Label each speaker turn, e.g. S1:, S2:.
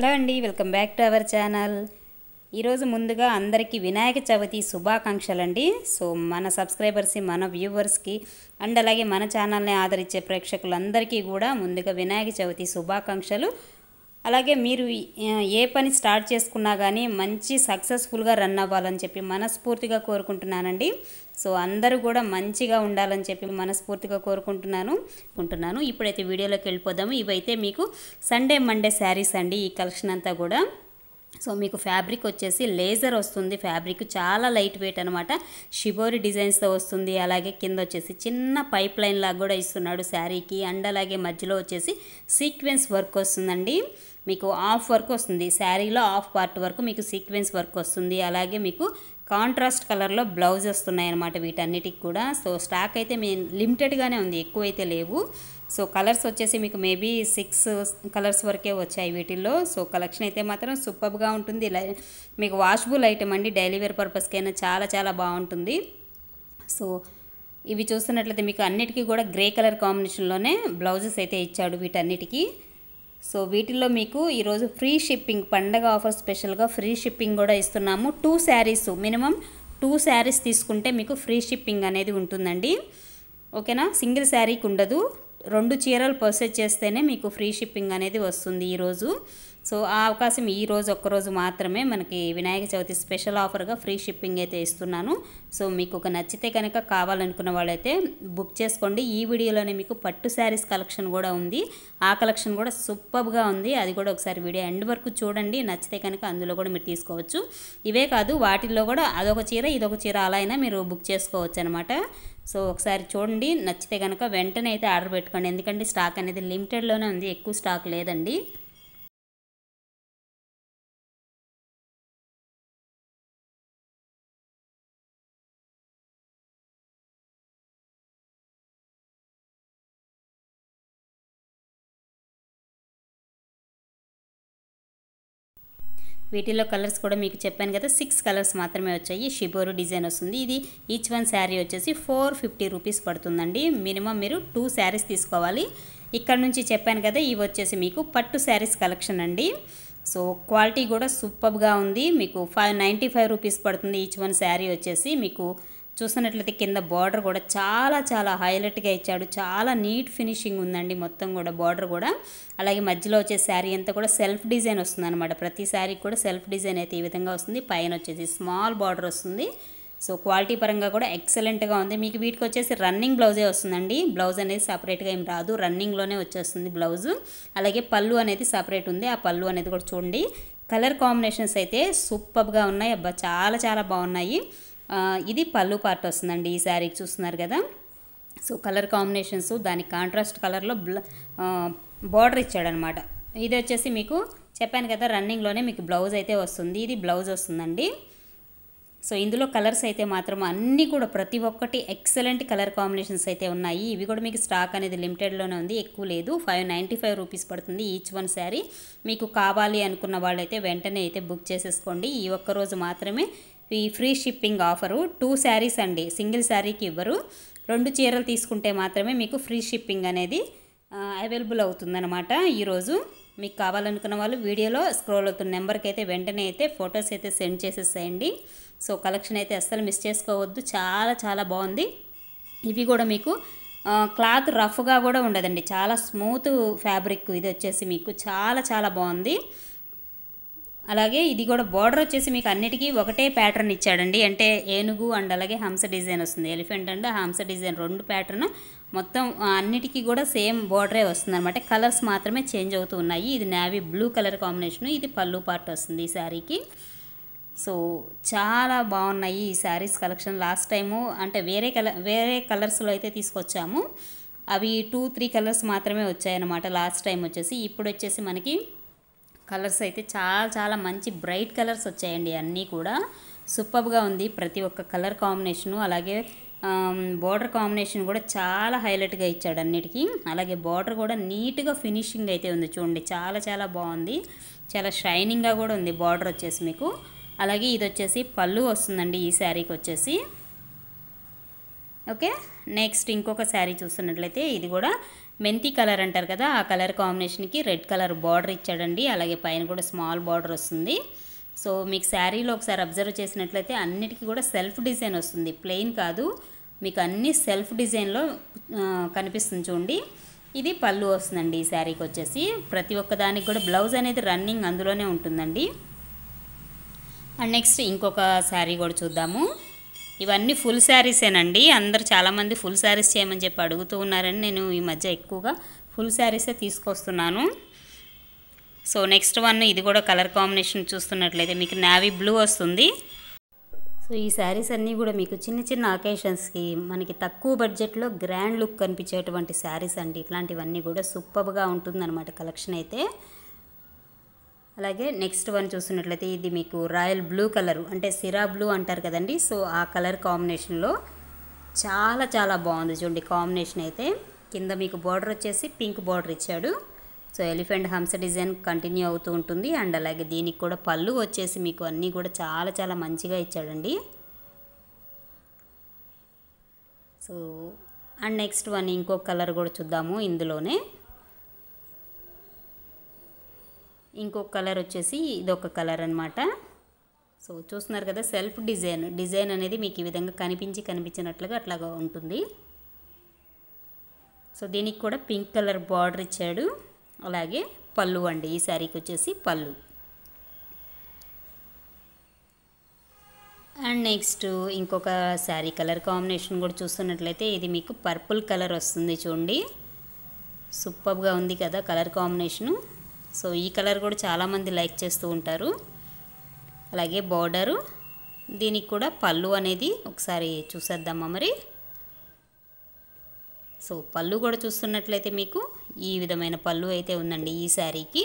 S1: hello అండి welcome back to our channel ఈరోజు ముందుగా అందరికీ వినాయక చవితి శుభాకాంక్షలు అండి సో మన సబ్స్క్రైబర్స్కి మన వ్యూవర్స్కి అండ్ అలాగే మన ఛానల్ని ఆదరించే ప్రేక్షకులందరికీ కూడా ముందుగా వినాయక చవితి శుభాకాంక్షలు అలాగే మీరు ఏ పని స్టార్ట్ చేసుకున్నా కానీ మంచి సక్సెస్ఫుల్గా రన్ అవ్వాలని చెప్పి మనస్ఫూర్తిగా కోరుకుంటున్నానండి సో అందరూ కూడా మంచిగా ఉండాలని చెప్పి మనస్ఫూర్తిగా కోరుకుంటున్నాను అనుకుంటున్నాను ఇప్పుడైతే వీడియోలోకి వెళ్ళిపోదాము ఇవైతే మీకు సండే మండే శారీస్ అండి ఈ కలెక్షన్ అంతా కూడా సో మీకు ఫ్యాబ్రిక్ వచ్చేసి లేజర్ వస్తుంది ఫ్యాబ్రిక్ చాలా లైట్ వెయిట్ అనమాట షిబోరి డిజైన్స్తో వస్తుంది అలాగే కింద వచ్చేసి చిన్న పైప్ లైన్ లాగా కూడా ఇస్తున్నాడు శారీకి అండ్ అలాగే మధ్యలో వచ్చేసి సీక్వెన్స్ వర్క్ వస్తుందండి మీకు ఆఫ్ వర్క్ వస్తుంది శారీలో ఆఫ్ పార్ట్ వరకు మీకు సీక్వెన్స్ వర్క్ వస్తుంది అలాగే మీకు కాంట్రాస్ట్ కలర్లో బ్లౌజ్ వస్తున్నాయి అనమాట వీటన్నిటికి కూడా సో స్టాక్ అయితే మీ లిమిటెడ్గానే ఉంది ఎక్కువ అయితే లేవు సో కలర్స్ వచ్చేసి మీకు మేబీ సిక్స్ కలర్స్ వరకే వచ్చాయి వీటిల్లో సో కలెక్షన్ అయితే మాత్రం సూపర్గా ఉంటుంది మీకు వాషబుల్ ఐటమ్ అండి డైలీ వేర్ పర్పస్కైనా చాలా చాలా బాగుంటుంది సో ఇవి చూస్తున్నట్లయితే మీకు అన్నిటికీ కూడా గ్రే కలర్ కాంబినేషన్లోనే బ్లౌజెస్ అయితే ఇచ్చాడు వీటన్నిటికీ సో వీటిలో మీకు ఈరోజు ఫ్రీ షిప్పింగ్ పండగ ఆఫర్ స్పెషల్గా ఫ్రీ షిప్పింగ్ కూడా ఇస్తున్నాము two saris minimum two saris తీసుకుంటే మీకు ఫ్రీ షిప్పింగ్ అనేది ఉంటుందండి ఓకేనా సింగిల్ శారీకి ఉండదు రెండు చీరలు పర్సెస్ చేస్తేనే మీకు ఫ్రీ షిప్పింగ్ అనేది వస్తుంది ఈరోజు సో ఆ అవకాశం ఈ రోజు ఒక్కరోజు మాత్రమే మనకి వినాయక చవితి స్పెషల్ ఆఫర్గా ఫ్రీ షిప్పింగ్ అయితే ఇస్తున్నాను సో మీకు ఒక నచ్చితే కనుక కావాలనుకున్న వాళ్ళైతే బుక్ చేసుకోండి ఈ వీడియోలోనే మీకు పట్టు శారీస్ కలెక్షన్ కూడా ఉంది ఆ కలెక్షన్ కూడా సూపర్గా ఉంది అది కూడా ఒకసారి వీడియో ఎండ్ వరకు చూడండి నచ్చితే కనుక అందులో కూడా మీరు తీసుకోవచ్చు ఇవే కాదు వాటిల్లో కూడా అదొక చీర ఇదొక చీర అలా అయినా మీరు బుక్ చేసుకోవచ్చు అనమాట సో ఒకసారి చూడండి నచ్చితే కనుక వెంటనే అయితే ఆర్డర్ పెట్టుకోండి ఎందుకంటే స్టాక్ అనేది లిమిటెడ్లోనే ఉంది ఎక్కువ స్టాక్ లేదండి వీటిలో కలర్స్ కూడా మీకు చెప్పాను కదా సిక్స్ కలర్స్ మాత్రమే వచ్చాయి షిబోరు డిజైన్ వస్తుంది ఇది ఈచ్ వన్ శారీ వచ్చేసి ఫోర్ ఫిఫ్టీ రూపీస్ పడుతుందండి మినిమం మీరు టూ శారీస్ తీసుకోవాలి ఇక్కడ నుంచి చెప్పాను కదా ఇవి వచ్చేసి మీకు పట్టు శారీస్ కలెక్షన్ అండి సో క్వాలిటీ కూడా సూపర్గా ఉంది మీకు ఫైవ్ నైంటీ ఫైవ్ రూపీస్ పడుతుంది ఈచ్ వన్ శారీ వచ్చేసి మీకు చూస్తున్నట్లయితే కింద బార్డర్ కూడా చాలా చాలా హైలైట్గా ఇచ్చాడు చాలా నీట్ ఫినిషింగ్ ఉందండి మొత్తం కూడా బార్డర్ కూడా అలాగే మధ్యలో వచ్చే శారీ అంతా కూడా సెల్ఫ్ డిజైన్ వస్తుంది అనమాట ప్రతి శారీ కూడా సెల్ఫ్ డిజైన్ అయితే ఈ విధంగా వస్తుంది పైన వచ్చేసి స్మాల్ బార్డర్ వస్తుంది సో క్వాలిటీ పరంగా కూడా ఎక్సలెంట్గా ఉంది మీకు వీటికి వచ్చేసి రన్నింగ్ బ్లౌజే వస్తుందండి బ్లౌజ్ అనేది సపరేట్గా ఏం రాదు రన్నింగ్లోనే వచ్చేస్తుంది బ్లౌజ్ అలాగే పళ్ళు అనేది సపరేట్ ఉంది ఆ పళ్ళు అనేది కూడా చూడండి కలర్ కాంబినేషన్స్ అయితే సూపర్గా ఉన్నాయి అబ్బా చాలా చాలా బాగున్నాయి ఇది పళ్ళు పార్ట్ వస్తుందండి ఈ శారీకి చూస్తున్నారు కదా సో కలర్ కాంబినేషన్స్ దాని కాంట్రాస్ట్ కలర్లో బార్డర్ ఇచ్చాడనమాట ఇది వచ్చేసి మీకు చెప్పాను కదా రన్నింగ్లోనే మీకు బ్లౌజ్ అయితే వస్తుంది ఇది బ్లౌజ్ వస్తుందండి సో ఇందులో కలర్స్ అయితే మాత్రం అన్నీ కూడా ప్రతి ఒక్కటి ఎక్సలెంట్ కలర్ కాంబినేషన్స్ అయితే ఉన్నాయి ఇవి కూడా మీకు స్టాక్ అనేది లిమిటెడ్లోనే ఉంది ఎక్కువ లేదు ఫైవ్ నైంటీ ఫైవ్ రూపీస్ పడుతుంది ఈచ్ వన్ శారీ మీకు కావాలి అనుకున్న వాళ్ళైతే వెంటనే అయితే బుక్ చేసేసుకోండి ఈ ఒక్క రోజు మాత్రమే ఈ free shipping offer two saris అండి సింగిల్ శారీకి ఇవ్వరు రెండు చీరలు తీసుకుంటే మాత్రమే మీకు ఫ్రీ షిప్పింగ్ అనేది అవైలబుల్ అవుతుందన్నమాట ఈరోజు మీకు కావాలనుకున్న వాళ్ళు వీడియోలో స్క్రోల్ అవుతున్న నెంబర్కి అయితే వెంటనే అయితే ఫొటోస్ అయితే సెండ్ చేసేసేయండి సో కలెక్షన్ అయితే అస్సలు మిస్ చేసుకోవద్దు చాలా చాలా బాగుంది ఇవి కూడా మీకు క్లాత్ రఫ్గా కూడా ఉండదండి చాలా స్మూత్ ఫ్యాబ్రిక్ ఇది వచ్చేసి మీకు చాలా చాలా బాగుంది అలాగే ఇది కూడా బార్డర్ వచ్చేసి మీకు అన్నిటికీ ఒకటే ప్యాటర్న్ ఇచ్చాడండి అంటే ఏనుగు అండ్ అలాగే హంస డిజైన్ వస్తుంది ఎలిఫెంట్ అండ్ హంస డిజైన్ రెండు ప్యాటర్న్ మొత్తం అన్నిటికీ కూడా సేమ్ బోర్డరే వస్తుంది అనమాట కలర్స్ మాత్రమే చేంజ్ అవుతూ ఉన్నాయి ఇది నావీ బ్లూ కలర్ కాంబినేషన్ ఇది పళ్ళు పార్ట్ వస్తుంది ఈ శారీకి సో చాలా బాగున్నాయి ఈ శారీస్ కలెక్షన్ లాస్ట్ టైము అంటే వేరే కలర్ వేరే కలర్స్లో అయితే తీసుకొచ్చాము అవి టూ త్రీ కలర్స్ మాత్రమే వచ్చాయన్నమాట లాస్ట్ టైం వచ్చేసి ఇప్పుడు వచ్చేసి మనకి కలర్స్ అయితే చాలా చాలా మంచి బ్రైట్ కలర్స్ వచ్చాయండి అన్నీ కూడా సూపర్గా ఉంది ప్రతి ఒక్క కలర్ కాంబినేషను అలాగే బార్డర్ కాంబినేషన్ కూడా చాలా హైలైట్గా ఇచ్చాడు అన్నిటికీ అలాగే బార్డర్ కూడా నీట్గా ఫినిషింగ్ అయితే ఉంది చూడండి చాలా చాలా బాగుంది చాలా షైనింగ్గా కూడా ఉంది బార్డర్ వచ్చేసి మీకు అలాగే ఇది వచ్చేసి పళ్ళు వస్తుందండి ఈ శారీకి వచ్చేసి ఓకే నెక్స్ట్ ఇంకొక శారీ చూస్తున్నట్లయితే ఇది కూడా మెంతి కలర్ అంటారు కదా ఆ కలర్ కాంబినేషన్కి రెడ్ కలర్ బార్డర్ ఇచ్చాడండి అలాగే పైన కూడా స్మాల్ బార్డర్ వస్తుంది సో మీకు శారీలో ఒకసారి అబ్జర్వ్ చేసినట్లయితే అన్నిటికీ కూడా సెల్ఫ్ డిజైన్ వస్తుంది ప్లెయిన్ కాదు మీకు అన్ని సెల్ఫ్ డిజైన్లో కనిపిస్తుంది చూడండి ఇది పళ్ళు వస్తుందండి ఈ శారీకి వచ్చేసి ప్రతి ఒక్కదానికి కూడా బ్లౌజ్ అనేది రన్నింగ్ అందులోనే ఉంటుందండి అండ్ నెక్స్ట్ ఇంకొక శారీ కూడా చూద్దాము ఇవన్నీ ఫుల్ శారీసేనండి అందరు చాలామంది ఫుల్ శారీస్ చేయమని చెప్పి అడుగుతూ ఉన్నారని నేను ఈ మధ్య ఎక్కువగా ఫుల్ శారీసే తీసుకొస్తున్నాను సో నెక్స్ట్ వన్ ఇది కూడా కలర్ కాంబినేషన్ చూస్తున్నట్లయితే మీకు నావీ బ్లూ వస్తుంది సో ఈ శారీస్ అన్నీ కూడా మీకు చిన్న చిన్న అకేషన్స్కి మనకి తక్కువ బడ్జెట్లో గ్రాండ్ లుక్ కనిపించేటువంటి శారీస్ అండి ఇట్లాంటివన్నీ కూడా సూపర్గా ఉంటుందన్నమాట కలెక్షన్ అయితే అలాగే నెక్స్ట్ వన్ చూసినట్లయితే ఇది మీకు రాయల్ బ్లూ కలర్ అంటే సిరా బ్లూ అంటారు కదండి సో ఆ కలర్ కాంబినేషన్లో చాలా చాలా బాగుంది చూడండి కాంబినేషన్ అయితే కింద మీకు బార్డర్ వచ్చేసి పింక్ బార్డర్ ఇచ్చాడు సో ఎలిఫెంట్ హంస డిజైన్ కంటిన్యూ అవుతూ ఉంటుంది అండ్ అలాగే దీనికి కూడా పళ్ళు వచ్చేసి మీకు అన్నీ కూడా చాలా చాలా మంచిగా ఇచ్చాడండి సో అండ్ నెక్స్ట్ వన్ ఇంకొక కలర్ కూడా చూద్దాము ఇందులోనే ఇంకొక కలర్ వచ్చేసి ఇదొక కలర్ అనమాట సో చూస్తున్నారు కదా సెల్ఫ్ డిజైన్ డిజైన్ అనేది మీకు ఈ విధంగా కనిపించి కనిపించినట్లుగా అట్లాగా ఉంటుంది సో దీనికి కూడా పింక్ కలర్ బార్డర్ ఇచ్చాడు అలాగే పళ్ళు అండి ఈ శారీకి వచ్చేసి పళ్ళు అండ్ నెక్స్ట్ ఇంకొక శారీ కలర్ కాంబినేషన్ కూడా చూస్తున్నట్లయితే ఇది మీకు పర్పుల్ కలర్ వస్తుంది చూడండి సూపర్గా ఉంది కదా కలర్ కాంబినేషను సో ఈ కలర్ కూడా చాలామంది లైక్ చేస్తూ ఉంటారు అలాగే బార్డరు దీనికి కూడా పళ్ళు అనేది ఒకసారి చూసేద్దామా మరి సో పళ్ళు కూడా చూస్తున్నట్లయితే మీకు ఈ విధమైన పళ్ళు అయితే ఉందండి ఈ శారీకి